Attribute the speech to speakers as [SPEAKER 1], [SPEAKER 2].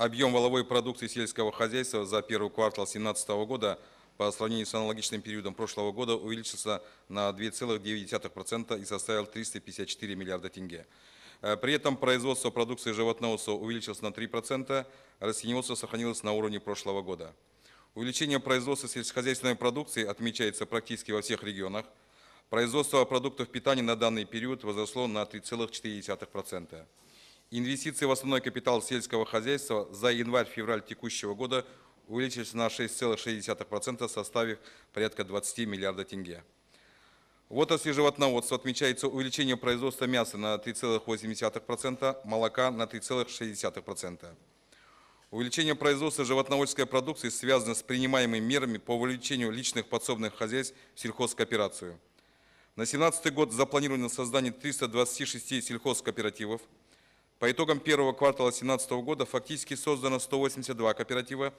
[SPEAKER 1] Объем воловой продукции сельского хозяйства за первый квартал 2017 года по сравнению с аналогичным периодом прошлого года увеличился на 2,9% и составил 354 миллиарда тенге. Э, при этом производство продукции животноводства увеличилось на 3%, а растениеводство сохранилось на уровне прошлого года. Увеличение производства сельскохозяйственной продукции отмечается практически во всех регионах. Производство продуктов питания на данный период возросло на 3,4%. Инвестиции в основной капитал сельского хозяйства за январь-февраль текущего года увеличились на 6,6%, составив порядка 20 миллиардов тенге. В отрасли животноводства отмечается увеличение производства мяса на 3,8%, молока на 3,6%. Увеличение производства животноводческой продукции связано с принимаемыми мерами по увеличению личных подсобных хозяйств в сельхозкооперацию. На 2017 год запланировано создание 326 сельхозкооперативов, по итогам первого квартала 2017 года фактически создано 182 кооператива